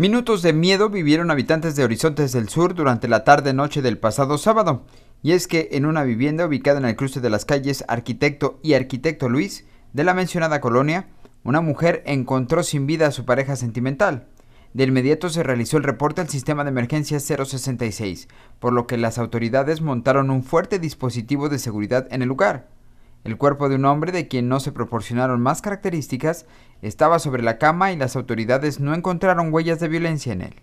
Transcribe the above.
Minutos de miedo vivieron habitantes de Horizontes del Sur durante la tarde-noche del pasado sábado, y es que en una vivienda ubicada en el cruce de las calles Arquitecto y Arquitecto Luis de la mencionada colonia, una mujer encontró sin vida a su pareja sentimental. De inmediato se realizó el reporte al sistema de emergencia 066, por lo que las autoridades montaron un fuerte dispositivo de seguridad en el lugar. El cuerpo de un hombre de quien no se proporcionaron más características estaba sobre la cama y las autoridades no encontraron huellas de violencia en él.